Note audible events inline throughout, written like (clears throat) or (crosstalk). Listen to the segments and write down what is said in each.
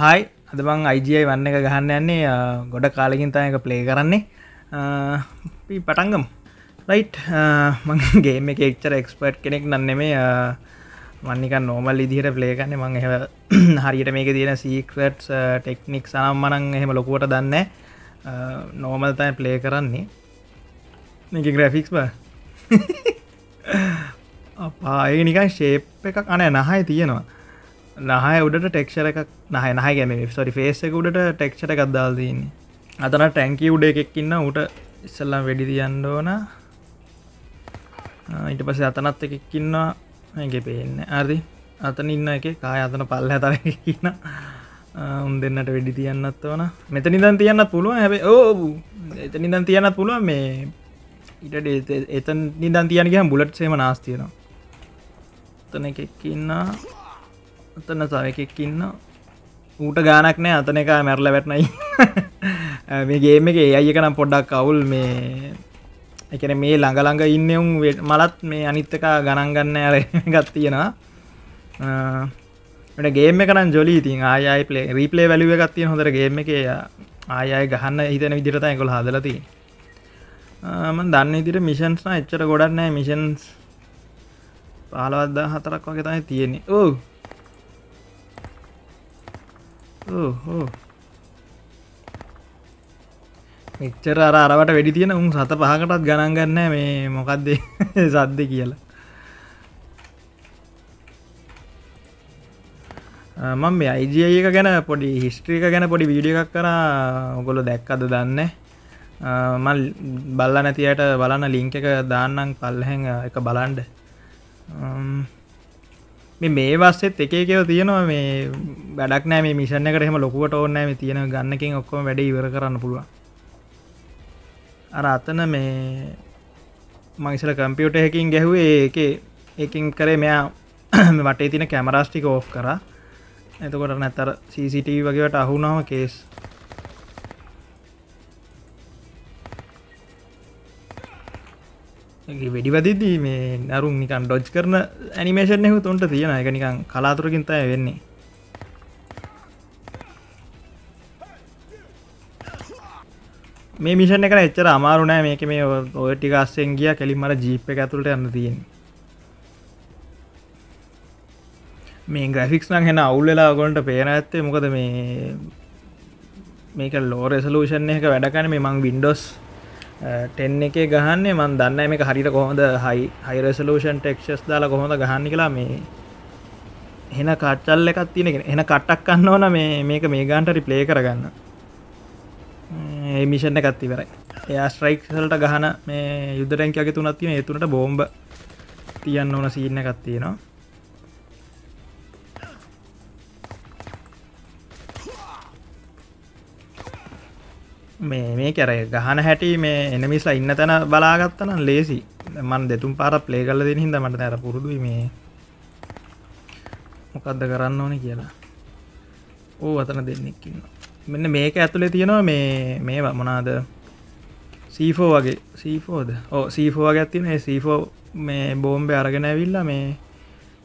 හයි අදබං අයිජයි වන්න එක ගහන්න යන්නේ ගොඩ කාලකින් තයක ප්ලේ කරන්නේ පටන්ගම් රයිට් මගේම එක එක්චර එක්ස්පර්ට් කෙනෙක් නන්නෙමේ මන්නික නෝමල් ඉදිහට ප්ලේකන්න මං එහ (clears throat) හරියට මේක තියෙන සීකට් ටෙක්නික් සාම්මනං එහෙම ලොකුවට දන්න නෝමල් තයි ප්ලේ කරන්නේ මේක ග්‍රෆික්ස් බ අපා ඒ නිකන් ශේප් එකක් අනෑ නහයි තියෙනවා නහය උඩට ටෙක්ෂර එකක් නහ නහ ගැම සොරි ෆේස් එක උඩට ටෙක්ෂට ගත්දාල් දන්නේ අතන ටැන්කි උඩ එකෙක්කින්න ඌට ඉස්සල්ලා වැඩි තියන්න ඕන ඊට පස්සේ අතනත් එකෙක්කින්නවා එක පේන්න අරදි අතන ඉන්න එක කාය අතන පල්ල තර ඉන්න උන් දෙන්නට වැඩි තියන්නත් ඕන මෙත නිදන් තියන්න පුළුව හැබ ඕ එත නිදන් තියන්න පුළුව මේ ඉට එතන් නිදන් තියනගේ බුලට් සේම නාස්තියෙනවා තන එකෙක්කින්නා අතන සමකෙක් ඉන්න ඌට ගානක් නෑ අතන එක මැරල වැටනයි (laughs) මේගේම එක අයක නම් පොඩ්ඩක් අවුල් මේ එකන මේ ළඟළඟ ඉන්නවුම් මලත් මේ අනිත්තක ගණන් ගන්න ඇර ගත් (laughs) තියෙනවා ගේම කරන ජොලි ඉතින් ආයයි පලේ රීපලේ වැලුව ගත්තිය හොඳර ගේම එක ආයයි ගහන්න හිතන විදිරතයි කොළ හදලති මන් දන්න ඉදිර මිෂන්ස්න එච්චර ගොඩක් නෑ මිෂන්ස් පහලවත්දා හතරක් වගේ තමයි තියෙන්නේ ඕ මෙච්චර අර අරවට වැඩි තියෙන උන් සත පහකටත් ගණන් ගන්න මේ මොකක්ද (laughs) සද්ද කියලා මම මේ අයිජය එක ගැන පොඩි හිස්ට්‍රික ගැන පොඩි වීඩිය එකක් කර ඔගොලො දැක්කද දන්න මල් බල්ල නැතියට බලන්න ලිංක එක දාන්නම් පල්හැන් එක බලන්ඩ මේ මේ වස්සෙත් එකකව තියෙනවා මේ වැඩක් නෑ මේ මිෂණ එකට එහෙම ලොකුවට ඕන්නෑ මේ තියෙන ගන්නකින් ඔක්කොම වැඩ ඉවර කරන්න පුළුවන් අර අතන මේ මංසල කම්පියුට හැකින් ගැහුවේ ඒක ඒකින් කරේ මෙයා (coughs) වටේ තින කැමරස්ටික ඕ් කර එතකොට නැතර සිසිට වගේට අහුනාව කේස් වෙඩිවදිද මේ නරුම් නිකන් ඩොජ් කරන ඇනිමේෂන් එහු තුන්ට තියෙන එක නිකන් කලාතුරකින්තය වෙන්නේ මේ මිෂණ එක එච්චර අමාරුනෑ මේක මේ ඔය ටිකස්සෙන් ගිය කෙලින්මර ජීප් එක ඇතුළට යන්න තියෙන් මේ ග්‍රෆික්ස් නම් හෙන අවුල්වෙලා ගොන්ට පේන ඇත්තේ මොකද මේ මේක ලෝ රෙසලූෂන් එක වැඩකන මේ මං වින්ඩෝස් ටෙන් එකේ ගහන්නේ මන් දන්න මේ හරිට කොහොඳ හයි හයිරසලූෂන් ටෙක්ෂස් දාලා කොහොඳ ගහන්න කියලා මේ හෙන කට්චල් එකක් තියෙනගෙන එන කට්ටක් කන්න ඕන මේ මේක මේ ගාන්ට රිප්ලේ කරගන්න මිෂණ එකත් ඉවරයි එයා ස්ට්‍රයික්සල්ට ගහන මේ යුද්ධරැංකගේ තුනත් තියෙන ඒ තුනට බෝම්බ තියන්න ඕන සීන්න එකක් තියෙනවා මේ මේ කැර ගහන හැටි මේ එනමිස්ලා ඉන්න තැන බලාගත්තන ලේසි මන් දෙතුම් පාර ප්ලේ කල්ල දෙන හිද මට ඇර පුරුදු මේ මොකක්ද කරන්න ඕන කියලා ඕ අතන දෙන්නෙක්කින්න මෙන්න මේක ඇතුළේ තියෙනවා මේ මේ මොනාද සීෆෝ වගේ සීෆෝද ඕ සීෆෝ වගේ ඇත්තින සීෆෝ මේ බෝම්බ අරගෙන ඇවිල්ලා මේ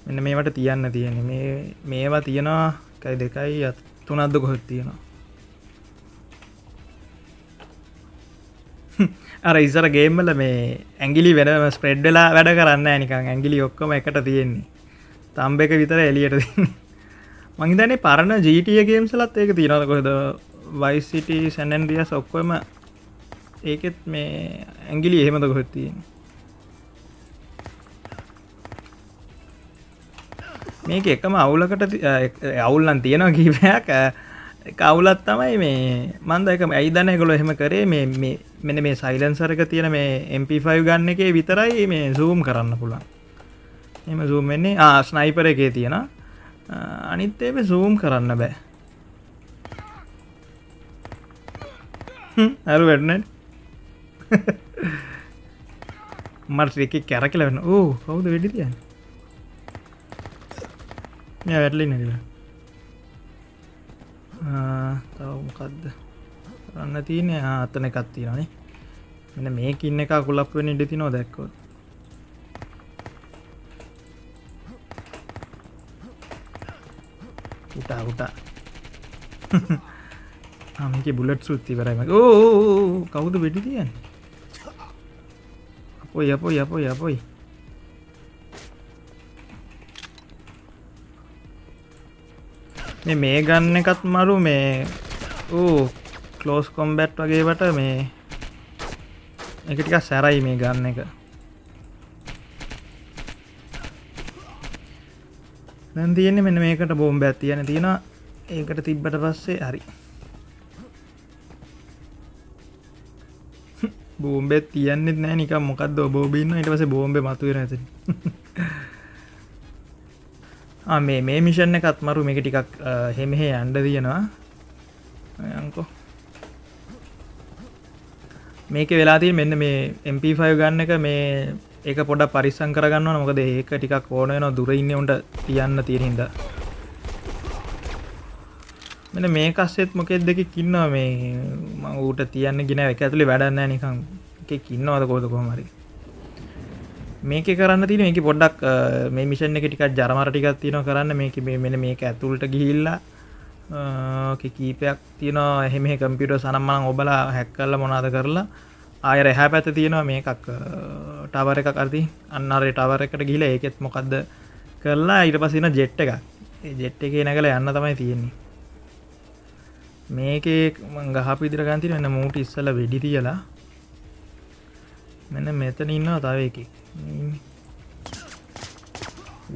මෙන්න මේවට තියන්න තියෙන මේ මේවා තියෙනවා කයි දෙකයි අත් තුනක්ද කොහොත් තියෙනවා අර ඉසර ගේම්මල මේ ඇගිලි වෙන ස්ප්‍රෙඩ් වෙලා වැඩ කරන්න නිකං ඇගිලි ඔක්කොම එකට තියෙන්නේ තම්බ එක විතර එලියට මහිතනේ පරණ ජීටියගේම් සලත් ඒක තියෙනද කොහද වයිසිට සැනන් දියස් ඔක්කොම ඒකෙත් මේ ඇගිලි එහෙමද කොහොත් තියෙන මේක එකම අවුලකට අවුල්ලන් තියෙනවා කීපයක් කවුලත් තමයි මේ මන්ද එකම ඇයිදන කොළ එහෙම කරේ මේ මෙන මේ සයිලන්සරක තියෙන මේ MP5 ගන්න එකේ විතරයි මේ සූම් කරන්න පුළන් එම සූම් වෙන්නේ ආස්නයිපර එකේ තියෙන අනිත් එම සූම් කරන්න බෑ ඇරු වැඩනට මට එක කැරකලවන්න ඕ කවුද වැඩි තියන්න මෙ වැටලි නැතිලා තවමකක්ද කරන්න තියෙන අතන එකක් තියෙනනේ මෙන්න මේකින්න එක කුලප් වෙන ඉඩ තිනෝ දැක්කොත් උටා උටා ආමක බුලට් සුත්ති වරයිම ඕ කවුද වෙඩි තියන් අපොයි අපොයි අපොයි අපොයි මේ ගන්න එකත් මරු මේ ඕ කලෝස් කොම්බැට් වගේට මේ එක ටිකක් සැරයි මේ ගන්න එක දැන් තියෙන්නේ මෙන්න මේකට බෝම්බ ඇතියන තියෙන ඒකට තිබ්බට පස්සේ හරි (laughs) බෝම්බෙත් තියන්නෙත් නෑ නික මොකක්ද ඔබෝබින්න ඉට පස බෝම්බ මතුවෙන ඇති (laughs) මේ මේ මිෂණ එකත් මරු මේක ටිකක් හෙමෙහේ අන්ඩ තියෙනවා යංකෝ මේක වෙලාතිී මෙන්න මේ MP5 ගන්න එක මේ ඒක පොඩ පරිස්සං කරගන්න නොකද ඒක ටිකක් ඕනයන දුරඉන්නවුන්ට තියන්න තියරහිද මෙන මේ කස්සෙත් මොකෙත් දෙක කින්නවා මේ ඌට තියන්න ගෙන එක ඇතුළි වැඩන්න නිකං එක කින්නවද කෝද කොහමරි මේක කරන්න තින මේක පොඩ්ඩක් මේ මිෂන් එක ටිකක් ජරමර ටිකක් තියෙන කරන්න මේක මේ මෙන මේක ඇතුළට ගිහිල්ලා කීපයක් තියෙන එහෙම කම්පියුටර් සනම්මන ඔබලා හැක් කල්ල මොනාද කරලා ආය රැහැ පැත තියෙනවා මේකක් ටවර එකක් අරදි අන්නරේ ටවර එකට ගිල ඒකෙත් මොකක්ද කරලා ඉට පසින ජෙට් එක ජෙට් එක නැකල යන්න තමයි තියෙන්නේ මේකේ ගහපිදිර ගන්තින එන්න මූට ඉස්සල වෙඩි තියලා මෙන මෙතන ඉන්නවා තව එක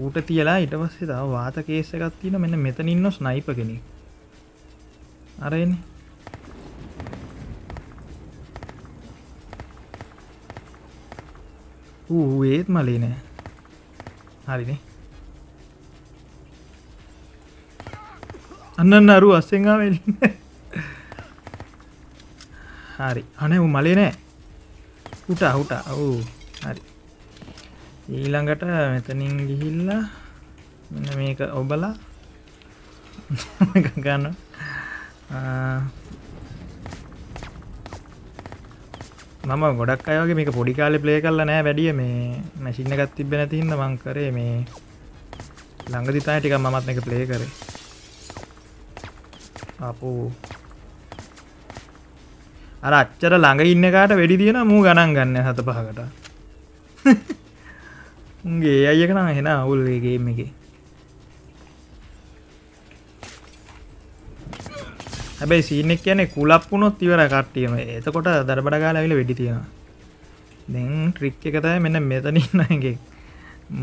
ඌට තියලා ඉට පස්සේ තව වාත කේස එකක් තියෙන මෙන්න මෙතන ඉන්න ස්නයිප කෙනෙක් අරයන ඌඒත් මලේ නෑ හරිනේ අන්නන්න අරු අස්සෙන්ාවෙන්න හරි අනේ මලේ නෑ උටා හුටා ඔවු හරි ඊළඟට මෙතනින් ගිහිල්ලා මෙන්න මේක ඔබලා ගන්න මම ගොඩක් අයගේ මේක පොඩි කාලෙ ප්ලේ කරලා නෑ වැඩිය මේ මැසිින්න එකත් තිබෙන තින්න මං කරේ මේ ළඟදිතාය ටික මමත් එක ප්ලේ කරේ අපූ අර අච්චර ළඟ ඉන්නකාට වැඩි තියෙන මූ ගණන් ගන්න හත පහකට (laughs) උන්ගේ අයකනම් හෙන අවුල්ගේ ගේම් එකේ හැබැයි සීනෙක් කියන්නේ කුලප්පුුණොත් ඉවර කට්ටියම එතකොට දරබඩ ගාලවිල වෙඩි තියෙනවා දෙන් ට්‍රික් එකතය මෙන්න මෙතනින්නගේ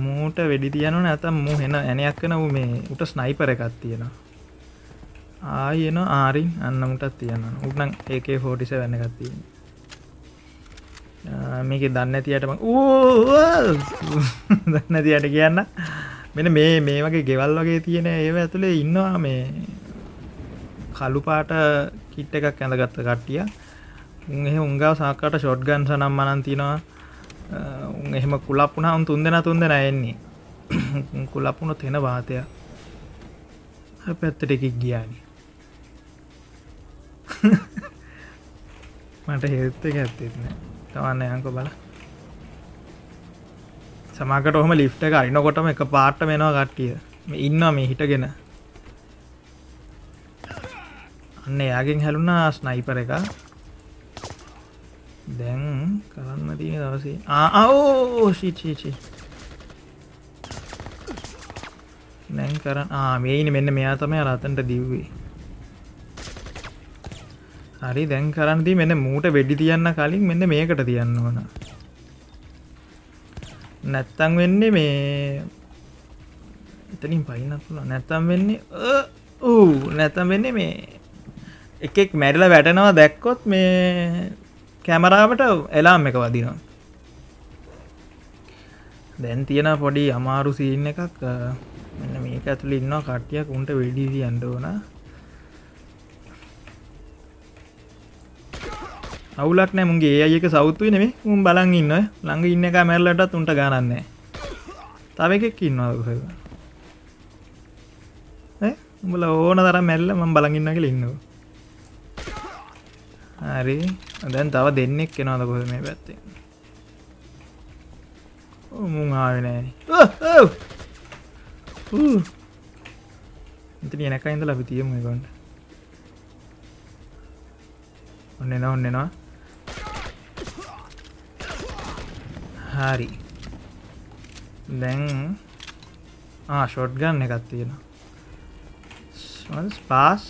මූට වෙඩි තියනු නැතම් මූ හෙන ඇනයක් වන වූ මේ උට ස්නයිපර එකත් තියෙනවා ආයන ආරින් අන්න මුටත් තියන්න උටනම් ඒකේ හෝටිස වැන්න එකත්තිය මේක දන්න ඇතියටම ඌ දන්න තියට කියන්න මෙන මේ මේ වගේ ගෙවල් වගේ තියෙන ඒව ඇතුළේ ඉන්නවා මේ කළුපාට කිට් එකක් ඇඳගත්ත කට්ටිය උන් එහෙ උන්ගාව සාකාට ෂොට් ගන්ස නම් මනන්තිනවා උන් එහෙම කුලප්පුුණ උන් තුන් දෙෙන තුන් දෙෙන එන්නේ කුලප්පුුණ තෙන වාතය පැත්තට එකක් ගියානි මට හෙත්ත එක ඇත්තෙත්න තවන්න යංකො බල සමකට ඔහම ලිප්ට එක අරිනකොටම එක පාට්ට වෙනවා ගට්ටිය ඉන්නවා මේ හිටගෙන අන්න එයාගෙන් හැලුනා ස්නයිපර එක දැන් කරන්න තියෙන දවසේ ආවෝ ශීචීචි නැන් කරන්න මේයින මෙන්න මෙයා තමයි අරතන්ට දිව්වේ හරි දැන් කරන්දි මෙන්න මූට වෙඩි තියන්න කලින් මෙන්න මේකට තියන්න ඕන නැත්තං වෙන්නේ මේ එතනින් පයින්නත් පුළුවන් නැත්තම් වෙන්නේ ඌ නැත්තම් වෙන්නේ මේ එකෙක් මැරිල වැටනවා දැක්කොත් මේ කැමරාවට එලාම් එක වදිනවා දැන් තියෙන පොඩි අමාරු සීන්න එකක් මෙන්න මේක ඇතුළ ඉන්නවා කට්ටියක් උන්ට වෙඩිසි අන්ඩ ඕන අවුලක් නෑමුන්ගේ ඒක සෞතුවයි නෙමේ උන් බලන් ඉන්න ළඟ ඉන්න එක මැරලටත් උන්ට ගණන්නේ තව එකෙක් ඉන්නවා උඹල ඕන තර මැල්ල මම් බලගන්නකල ඉන්නවා හරි දැන් තව දෙන්නෙක් කෙනවද කොහොම මේ පැත්තේ මුං ආවේ නෑනේ ඔව් ඌ ඉතින් එනකන් ඉඳලා අපි තියමු ඒගොල්ලන්ට ඔන්න එනවා ඔන්න එනවා හරි දැන් ආ ෂොට් ගන්න එකක් තියෙනවා ස්පාස්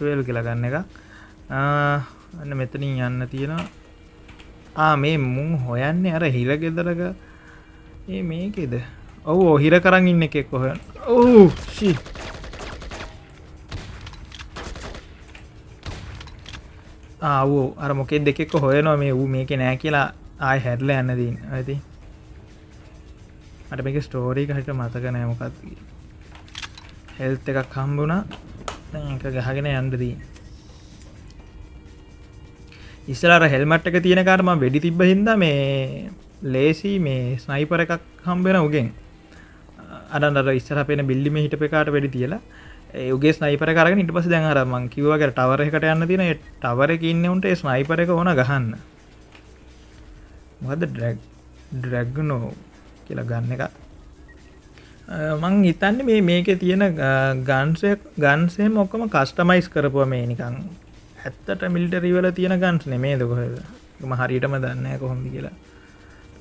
12 කියලා ගන්න එකක් අන්න මෙතනින් යන්න තියෙනවා ආ මේ මුන් හොයන්නේ අර හිර ගෙදරක ඒ මේකෙද ඔවු ඔහිර කරන්න ඉන්න එකෙක් කොහ ඔහු ශී ආවෝ අර මොකෙක් දෙකෙක් හොයනවා මේ වූ මේක නෑ කියලා ආය හැරල යන්න දීන් ඇති අට මේක ස්ටෝරීක හට මතක නෑමොකත් හෙල්ත එකක් හම්බුණා එක ගහගෙන යන්න දීන් ඉස්සලාර හෙල්මට් එක තියෙනකාරම වැඩි තිබ්බ හින්ද මේ ලේසි මේ ස්නයිපර එකක් හම්බෙන උගෙන් අඩන්නර ඉස්සර පෙන බිල්ලිම හිටපකාට වැඩි තියලා ඒගේ ස්නයිපර කරග ඉට පස දැන් අරමං කිවගේ ටවර එකට යන්න තින ටවර ඉන්නවුන්ට ස්නයිපර එක ඕන ගහන්න මොද ඩ්‍රැග් ඩ්‍රැග් නෝ කියලා ගන්න එක මං හිතන්න මේ මේක තියෙන ගන්සය ගන්සේ මොක්කම කස්ටමයිස් කරපුව මේ නිකං ඇත්තට මිල්ටරීවල තියෙන ගන්ට නෙමේ දකොහද ම හරියටම දන්න කොහොමද කියලා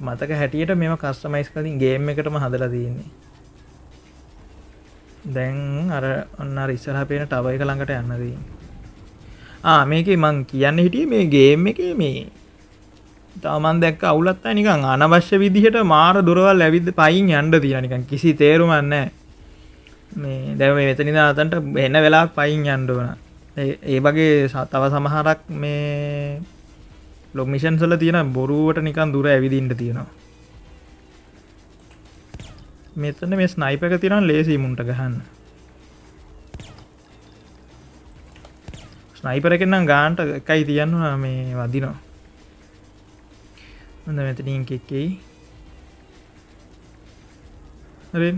මතක හැටියට මෙම කස්ටමයිස් කලින් ගේම් එකටම හදලා තියන්නේ දැන් අර ඔන්න ඉස්සරහ පේන ටවයි කළඟට යන්නදී මේක මං කියන්න හිටිය මේ ගේම් එක මේ තමන් දැක් අවුලත් නිකං අනවශ්‍ය විදිහට මාර දුරවල් ඇවිද පයින් යන්ඩ තියෙනනිකන් කිසි තේරුමන්න මේ දැම මෙතනිද අතන්ට එන්න වෙලා පයින් යන්ඩ වනා ඒ වගේ තව සමහරක් මේ ලොමිෂන් සල තියෙන බොරුවට නිකන් දුර ඇවිදින්ට තියෙනවා මෙතන මේ ස්නයිපක තිරන් ලේසි මුන්ට ගහන්න ස්නයිපර කෙන්නම් ගාන්ට එකයි තියන්නවා මේ වදිනවා හොඳ මෙතනින් කෙක්කෙයි හරි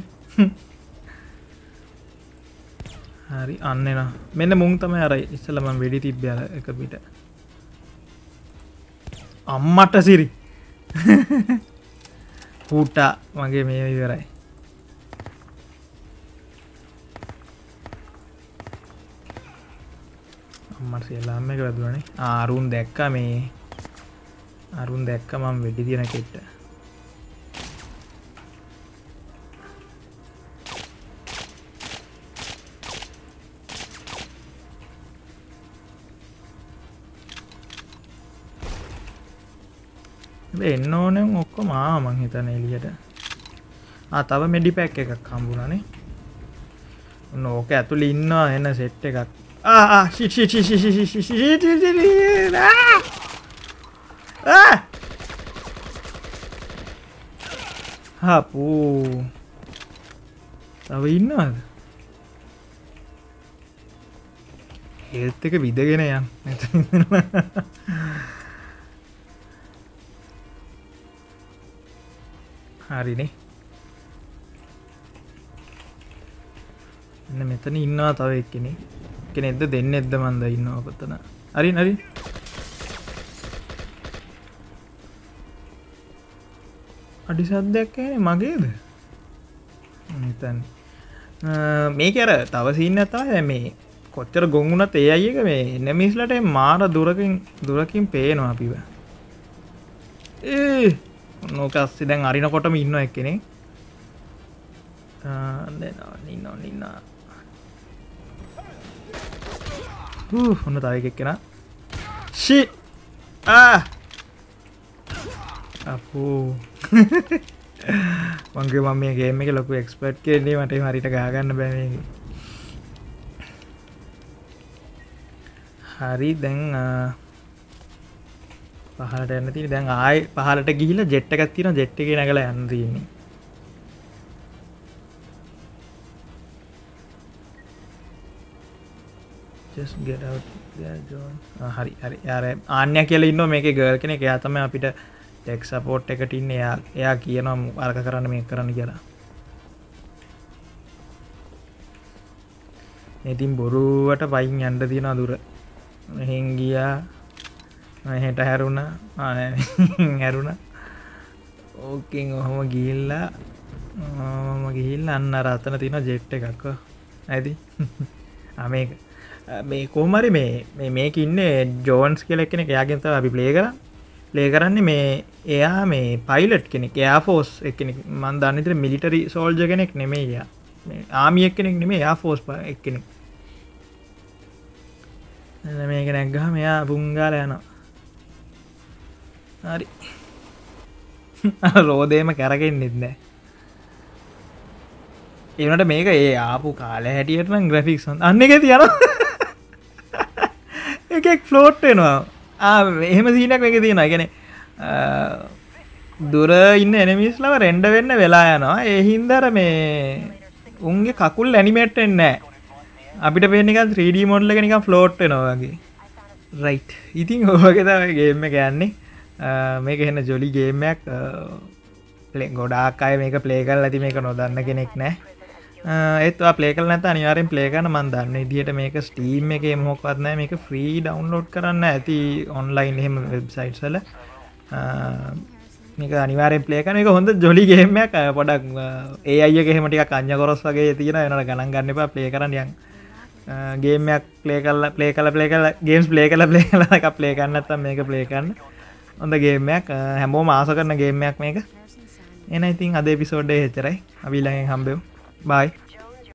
හරි අන්න න මෙන්න මුං තම අර ඉස්සලම වෙඩි තිබ්බ එක පිට අම්මට සිරි පූටා (laughs) මගේ මේ විවරයි අම්මට සියලාම එක වැදුවනේ ආරුන් දැක්ක මේ අරුන් දැක්ක මම වෙඩි තියෙන කෙට්ට එන්න ඕනම් ඔක්කො මා මං හිතන එලියට තව මෙඩි පැක් එකක් කම්බුණනේ නෝක ඇතුළ ඉන්නවා එන සෙට් එකක් හපූ තව ඉන්නවාද හෙල්ත් එක විදගෙන යම් නැ හරිනේ එන්න මෙතන ඉන්නවා තව එක්කෙනෙ කෙනෙක්ද දෙන්න එද්ද මන්ද ඉන්නවා පතන හරි හරි අඩි සද්දයක් ඇනේ මගේද තන් මේ කර තව සින්න තව මේ කොච්චර ගොංගුනත් ඒ අයක මේ නැමිස්ලට මාර දුරකින් දුරකින් පේනවා අපිව ඒ නෝකස්සේ දැන් අරිනකොටම ඉන්න එක්කෙනෙ ඉන්න ඉන්න හොන්න තව එකක් කෙන ශි අපූ මංගේ මම මේ ගේම එක ලොකු එක්ස්පර්ට් කෙන්නේ මට හරිට ගාගන්න බැමේ හරි දැන් පහලට යන්න තින දැන් ආය පහලට ගිහිල ජෙට්ට එකක් තින ජෙට් එක නැගල යන්දන්නේ හරි හරි අර ආන්‍ය කියල ඉන්න මේක ගර් කෙන එක යාතම අපිට ටෙක් සපෝට් එකටඉන්න එයා එයා කියනම් අරක කරන්න මේ කරන්න කියලා ඉතින් බොරුවට පයින් යන්ඩ තියෙන දුර හැංගියා හෙට හැරුණ (laughs) හැරුණ ඕකින් ඔහොම ගිහිල්ලා ම ගිහිල් අන්න රත්තන තින ජෙට්ට එකක්ව ඇති අමේ (laughs) මේ කෝමරි මේ මේක ඉන්න ජෝන්ස් කෙලෙක්ෙන එයාගෙන්ත අපි ප්ලේ කර ලේ කරන්නේ මේ එයා මේ පයිලට් කෙනෙක් යාෆෝස් එකෙනෙ මන් දන්නතර මිලිටරි සෝල්ජ කෙනෙක් නෙමේ යා ආමියක් කෙනෙක් නෙමේ යා ෆෝස් එක්කෙනෙක් මේක නැක්ගහ මෙයා පුංගාල යනවා හරි (laughs) රෝදේම කැරගෙන්න්නෙත් නෑ එනට මේක ඒ ආපු කාල හැටියටන ග්‍රෆික්ස් අන්න එක තියන එකෙක් ෆ්ලෝට් වෙනවා එහෙම සීනක් එක තියෙන ගැන දුර ඉන්න එනමිස්ලව රෙන්ඩ වෙන්න වෙලා යනවා එහින්දර මේ උන්ගේ කකුල් ඇනිමේට්ෙන් නෑ අපිට පෙන්නික 3D මොඩ්ල එකනික ෆ්ලෝට් වෙනවාගේ රයි් ඉතින් හෝකතාවගේම ගැන්නේ මේක හෙන්න ජොලි ගේමයක් ගොඩාක් අය මේක පලේකල් ඇති මේක නොදන්න කෙනෙක් නෑ ඒත් පලේකල් නැත අනිවාරෙන් පලේකන මන්දන්න දිට මේක ස්ටීම් එක මොක්වත්න මේක ෆ්‍රී ඩවන්ලෝඩ් කරන්න ඇති ඔන්ලයින් එහෙම වෙබ්සයිට්සල මේක අනිවාරෙන් පලේකන එක හොඳ ජොලිගේමයක් අය පොඩක් ඒ අය ගෙමටික කං්ඥ කොරස් වගේ තියෙන එනට ගණන් ගන්න එපා පලේ කරන්නයන් ගේමයක් පලේ කල්ල පලේ කල පලේ කල ගේම්ස් පලේ කල පලේ කල එක පලේ කරන්නත්තම් මේක පලේ කරන්න හොඳගේමයක් හැමෝ මාස කරන ගේමයක් මේක එන ඉතින් අද පිසෝඩ්ඩේ හෙච්චරයි අවිල්ලඟෙන් හම්බෙව් බයි